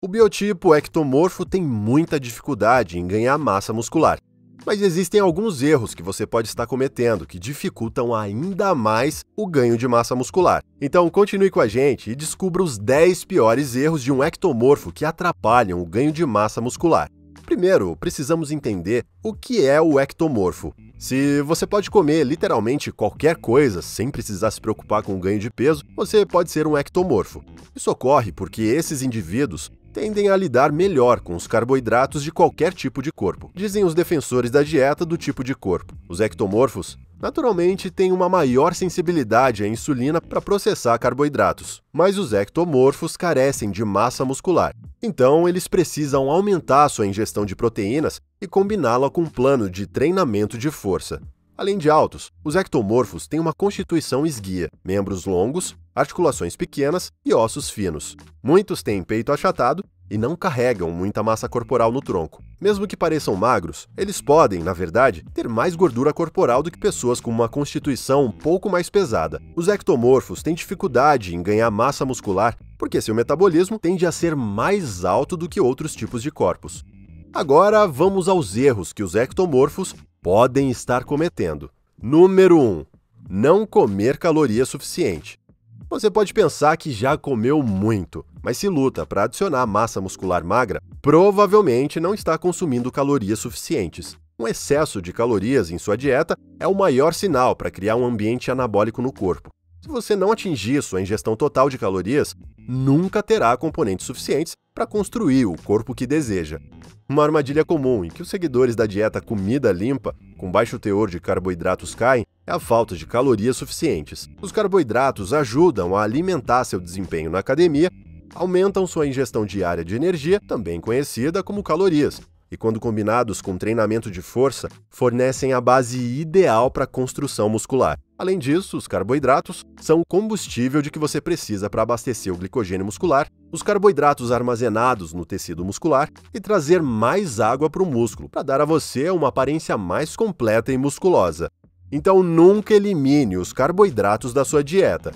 O biotipo ectomorfo tem muita dificuldade em ganhar massa muscular. Mas existem alguns erros que você pode estar cometendo que dificultam ainda mais o ganho de massa muscular. Então continue com a gente e descubra os 10 piores erros de um ectomorfo que atrapalham o ganho de massa muscular. Primeiro, precisamos entender o que é o ectomorfo. Se você pode comer literalmente qualquer coisa sem precisar se preocupar com o ganho de peso, você pode ser um ectomorfo. Isso ocorre porque esses indivíduos tendem a lidar melhor com os carboidratos de qualquer tipo de corpo, dizem os defensores da dieta do tipo de corpo. Os ectomorfos, naturalmente, têm uma maior sensibilidade à insulina para processar carboidratos, mas os ectomorfos carecem de massa muscular. Então, eles precisam aumentar sua ingestão de proteínas e combiná-la com um plano de treinamento de força. Além de altos, os ectomorfos têm uma constituição esguia, membros longos, articulações pequenas e ossos finos. Muitos têm peito achatado e não carregam muita massa corporal no tronco. Mesmo que pareçam magros, eles podem, na verdade, ter mais gordura corporal do que pessoas com uma constituição um pouco mais pesada. Os ectomorfos têm dificuldade em ganhar massa muscular porque seu metabolismo tende a ser mais alto do que outros tipos de corpos. Agora vamos aos erros que os ectomorfos podem estar cometendo. Número 1. Um, não comer caloria suficiente. Você pode pensar que já comeu muito, mas se luta para adicionar massa muscular magra, provavelmente não está consumindo calorias suficientes. Um excesso de calorias em sua dieta é o maior sinal para criar um ambiente anabólico no corpo. Se você não atingir sua ingestão total de calorias, nunca terá componentes suficientes para construir o corpo que deseja uma armadilha comum em que os seguidores da dieta comida limpa, com baixo teor de carboidratos, caem é a falta de calorias suficientes. Os carboidratos ajudam a alimentar seu desempenho na academia, aumentam sua ingestão diária de energia, também conhecida como calorias, e quando combinados com treinamento de força, fornecem a base ideal para a construção muscular. Além disso, os carboidratos são o combustível de que você precisa para abastecer o glicogênio muscular os carboidratos armazenados no tecido muscular e trazer mais água para o músculo, para dar a você uma aparência mais completa e musculosa. Então nunca elimine os carboidratos da sua dieta.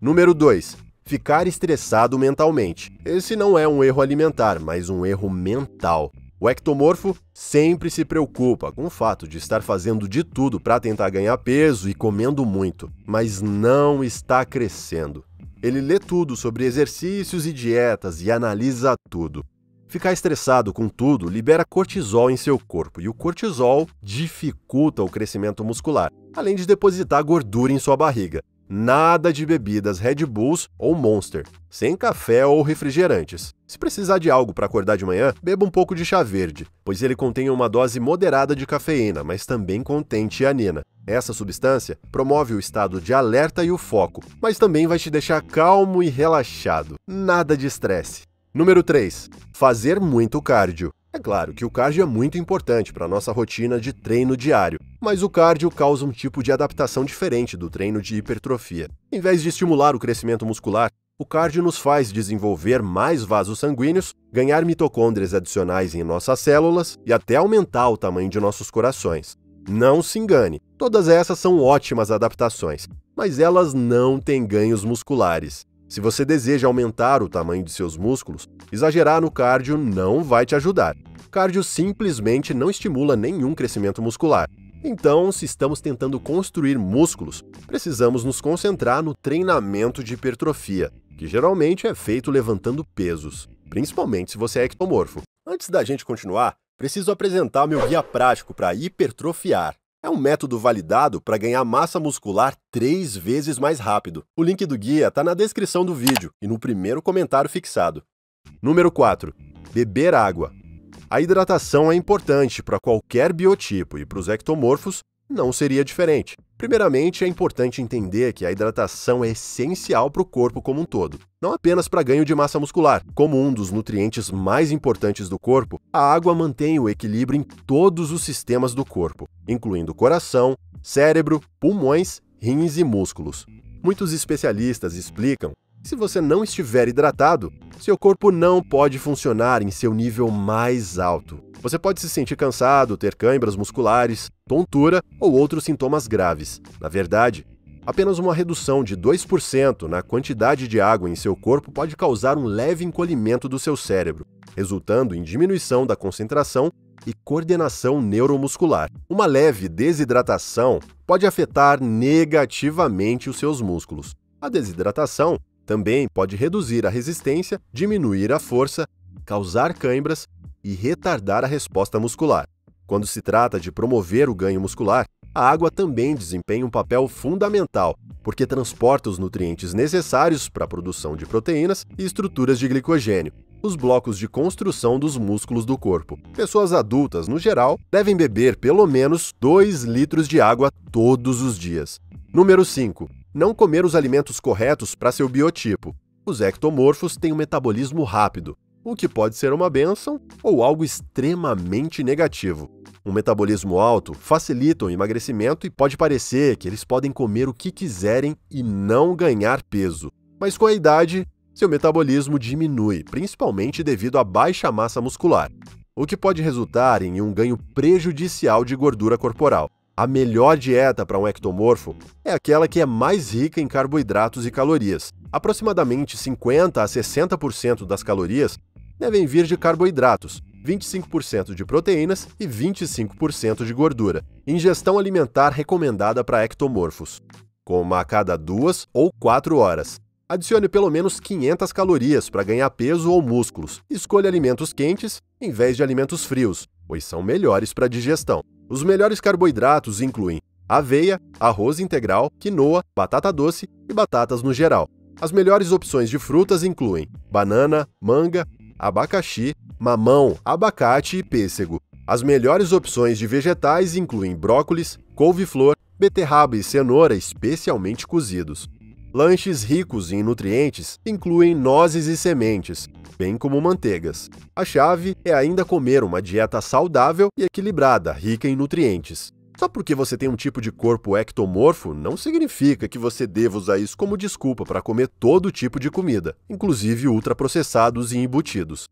Número 2. Ficar estressado mentalmente. Esse não é um erro alimentar, mas um erro mental. O ectomorfo sempre se preocupa com o fato de estar fazendo de tudo para tentar ganhar peso e comendo muito, mas não está crescendo. Ele lê tudo sobre exercícios e dietas e analisa tudo. Ficar estressado com tudo libera cortisol em seu corpo e o cortisol dificulta o crescimento muscular, além de depositar gordura em sua barriga. Nada de bebidas Red Bulls ou Monster, sem café ou refrigerantes. Se precisar de algo para acordar de manhã, beba um pouco de chá verde, pois ele contém uma dose moderada de cafeína, mas também contém tianina, essa substância promove o estado de alerta e o foco, mas também vai te deixar calmo e relaxado. Nada de estresse. Número 3. Fazer muito cardio. É claro que o cardio é muito importante para a nossa rotina de treino diário, mas o cardio causa um tipo de adaptação diferente do treino de hipertrofia. Em vez de estimular o crescimento muscular, o cardio nos faz desenvolver mais vasos sanguíneos, ganhar mitocôndrias adicionais em nossas células e até aumentar o tamanho de nossos corações. Não se engane, todas essas são ótimas adaptações, mas elas não têm ganhos musculares. Se você deseja aumentar o tamanho de seus músculos, exagerar no cardio não vai te ajudar. Cardio simplesmente não estimula nenhum crescimento muscular. Então, se estamos tentando construir músculos, precisamos nos concentrar no treinamento de hipertrofia, que geralmente é feito levantando pesos, principalmente se você é ectomorfo. Antes da gente continuar, preciso apresentar meu guia prático para hipertrofiar. É um método validado para ganhar massa muscular três vezes mais rápido. O link do guia está na descrição do vídeo e no primeiro comentário fixado. Número 4. Beber água. A hidratação é importante para qualquer biotipo e para os ectomorfos não seria diferente. Primeiramente, é importante entender que a hidratação é essencial para o corpo como um todo, não apenas para ganho de massa muscular. Como um dos nutrientes mais importantes do corpo, a água mantém o equilíbrio em todos os sistemas do corpo, incluindo coração, cérebro, pulmões, rins e músculos. Muitos especialistas explicam se você não estiver hidratado, seu corpo não pode funcionar em seu nível mais alto. Você pode se sentir cansado, ter câimbras musculares, tontura ou outros sintomas graves. Na verdade, apenas uma redução de 2% na quantidade de água em seu corpo pode causar um leve encolhimento do seu cérebro, resultando em diminuição da concentração e coordenação neuromuscular. Uma leve desidratação pode afetar negativamente os seus músculos. A desidratação também pode reduzir a resistência, diminuir a força, causar cãibras e retardar a resposta muscular. Quando se trata de promover o ganho muscular, a água também desempenha um papel fundamental, porque transporta os nutrientes necessários para a produção de proteínas e estruturas de glicogênio, os blocos de construção dos músculos do corpo. Pessoas adultas, no geral, devem beber pelo menos 2 litros de água todos os dias. Número 5 não comer os alimentos corretos para seu biotipo. Os ectomorfos têm um metabolismo rápido, o que pode ser uma benção ou algo extremamente negativo. Um metabolismo alto facilita o emagrecimento e pode parecer que eles podem comer o que quiserem e não ganhar peso. Mas com a idade, seu metabolismo diminui, principalmente devido à baixa massa muscular, o que pode resultar em um ganho prejudicial de gordura corporal. A melhor dieta para um ectomorfo é aquela que é mais rica em carboidratos e calorias. Aproximadamente 50 a 60% das calorias devem vir de carboidratos, 25% de proteínas e 25% de gordura. Ingestão alimentar recomendada para ectomorfos. Coma a cada duas ou quatro horas. Adicione pelo menos 500 calorias para ganhar peso ou músculos. Escolha alimentos quentes em vez de alimentos frios, pois são melhores para a digestão. Os melhores carboidratos incluem aveia, arroz integral, quinoa, batata doce e batatas no geral. As melhores opções de frutas incluem banana, manga, abacaxi, mamão, abacate e pêssego. As melhores opções de vegetais incluem brócolis, couve-flor, beterraba e cenoura, especialmente cozidos. Lanches ricos em nutrientes incluem nozes e sementes, bem como manteigas. A chave é ainda comer uma dieta saudável e equilibrada, rica em nutrientes. Só porque você tem um tipo de corpo ectomorfo não significa que você deva usar isso como desculpa para comer todo tipo de comida, inclusive ultraprocessados e embutidos.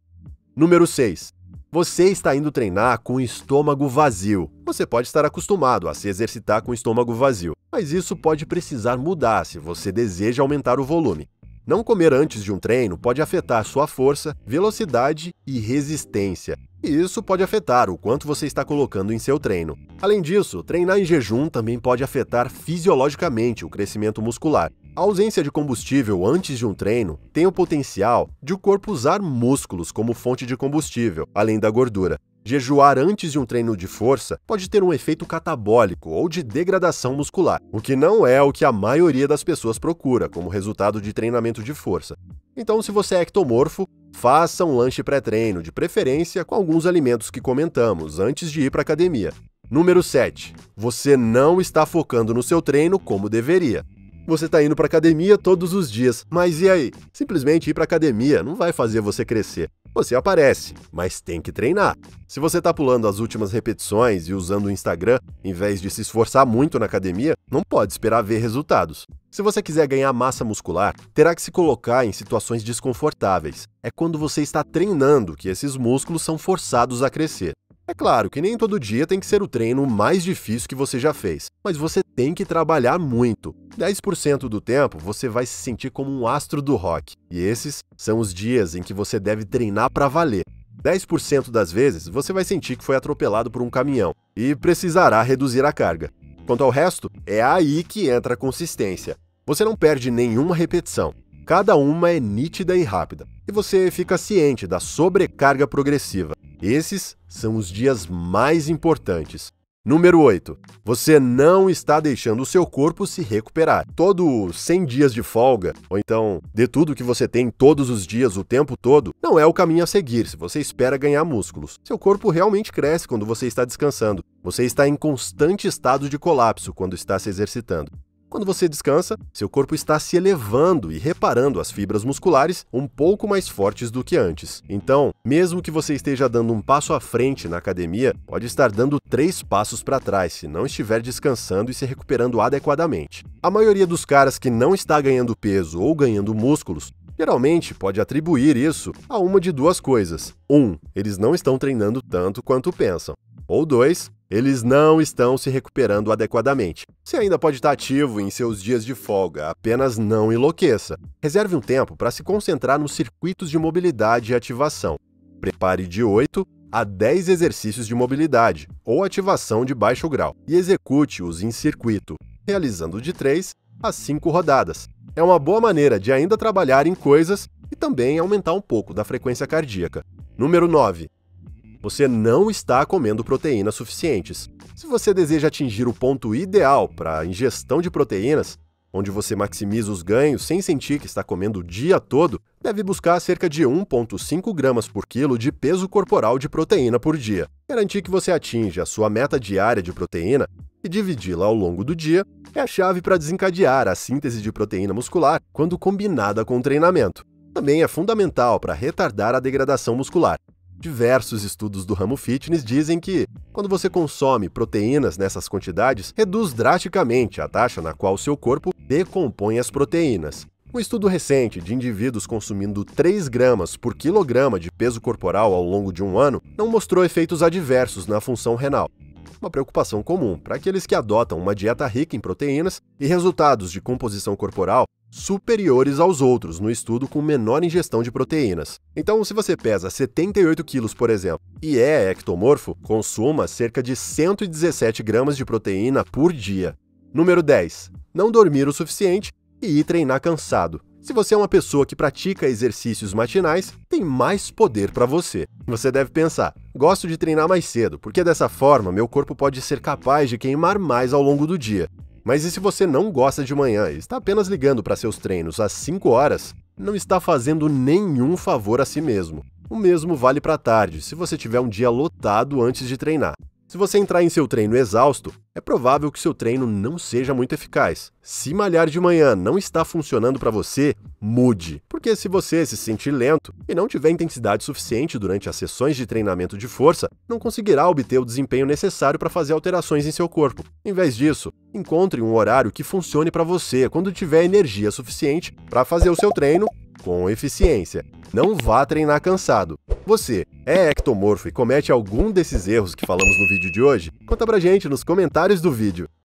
Número 6. Você está indo treinar com o estômago vazio. Você pode estar acostumado a se exercitar com o estômago vazio mas isso pode precisar mudar se você deseja aumentar o volume. Não comer antes de um treino pode afetar sua força, velocidade e resistência, e isso pode afetar o quanto você está colocando em seu treino. Além disso, treinar em jejum também pode afetar fisiologicamente o crescimento muscular. A ausência de combustível antes de um treino tem o potencial de o corpo usar músculos como fonte de combustível, além da gordura. Jejuar antes de um treino de força pode ter um efeito catabólico ou de degradação muscular, o que não é o que a maioria das pessoas procura como resultado de treinamento de força. Então, se você é ectomorfo, faça um lanche pré-treino, de preferência com alguns alimentos que comentamos, antes de ir para a academia. Número 7. Você não está focando no seu treino como deveria. Você está indo para academia todos os dias, mas e aí? Simplesmente ir para academia não vai fazer você crescer você aparece, mas tem que treinar. Se você está pulando as últimas repetições e usando o Instagram em vez de se esforçar muito na academia, não pode esperar ver resultados. Se você quiser ganhar massa muscular, terá que se colocar em situações desconfortáveis. É quando você está treinando que esses músculos são forçados a crescer. É claro que nem todo dia tem que ser o treino mais difícil que você já fez, mas você tem que trabalhar muito. 10% do tempo você vai se sentir como um astro do rock, e esses são os dias em que você deve treinar para valer. 10% das vezes você vai sentir que foi atropelado por um caminhão e precisará reduzir a carga. Quanto ao resto, é aí que entra a consistência. Você não perde nenhuma repetição, Cada uma é nítida e rápida, e você fica ciente da sobrecarga progressiva. Esses são os dias mais importantes. Número 8. Você não está deixando o seu corpo se recuperar. Todo 100 dias de folga, ou então de tudo que você tem todos os dias, o tempo todo, não é o caminho a seguir se você espera ganhar músculos. Seu corpo realmente cresce quando você está descansando. Você está em constante estado de colapso quando está se exercitando. Quando você descansa, seu corpo está se elevando e reparando as fibras musculares um pouco mais fortes do que antes. Então, mesmo que você esteja dando um passo à frente na academia, pode estar dando três passos para trás se não estiver descansando e se recuperando adequadamente. A maioria dos caras que não está ganhando peso ou ganhando músculos geralmente pode atribuir isso a uma de duas coisas. 1. Um, eles não estão treinando tanto quanto pensam ou dois, eles não estão se recuperando adequadamente. Se ainda pode estar ativo em seus dias de folga, apenas não enlouqueça. Reserve um tempo para se concentrar nos circuitos de mobilidade e ativação. Prepare de 8 a 10 exercícios de mobilidade ou ativação de baixo grau e execute-os em circuito, realizando de 3 a 5 rodadas. É uma boa maneira de ainda trabalhar em coisas e também aumentar um pouco da frequência cardíaca. Número 9. Você não está comendo proteínas suficientes. Se você deseja atingir o ponto ideal para a ingestão de proteínas, onde você maximiza os ganhos sem sentir que está comendo o dia todo, deve buscar cerca de 1,5 gramas por quilo de peso corporal de proteína por dia. Garantir que você atinge a sua meta diária de proteína e dividi-la ao longo do dia é a chave para desencadear a síntese de proteína muscular quando combinada com o treinamento. Também é fundamental para retardar a degradação muscular. Diversos estudos do ramo fitness dizem que, quando você consome proteínas nessas quantidades, reduz drasticamente a taxa na qual seu corpo decompõe as proteínas. Um estudo recente de indivíduos consumindo 3 gramas por quilograma de peso corporal ao longo de um ano não mostrou efeitos adversos na função renal. Uma preocupação comum para aqueles que adotam uma dieta rica em proteínas e resultados de composição corporal superiores aos outros no estudo com menor ingestão de proteínas. Então, se você pesa 78 quilos, por exemplo, e é ectomorfo, consuma cerca de 117 gramas de proteína por dia. Número 10. Não dormir o suficiente e ir treinar cansado. Se você é uma pessoa que pratica exercícios matinais, tem mais poder para você. Você deve pensar: gosto de treinar mais cedo, porque dessa forma meu corpo pode ser capaz de queimar mais ao longo do dia. Mas e se você não gosta de manhã e está apenas ligando para seus treinos às 5 horas, não está fazendo nenhum favor a si mesmo. O mesmo vale para a tarde, se você tiver um dia lotado antes de treinar. Se você entrar em seu treino exausto, é provável que seu treino não seja muito eficaz. Se malhar de manhã não está funcionando para você, mude. Porque se você se sentir lento e não tiver intensidade suficiente durante as sessões de treinamento de força, não conseguirá obter o desempenho necessário para fazer alterações em seu corpo. Em vez disso, encontre um horário que funcione para você quando tiver energia suficiente para fazer o seu treino com eficiência. Não vá treinar cansado. Você é ectomorfo e comete algum desses erros que falamos no vídeo de hoje? Conta pra gente nos comentários do vídeo.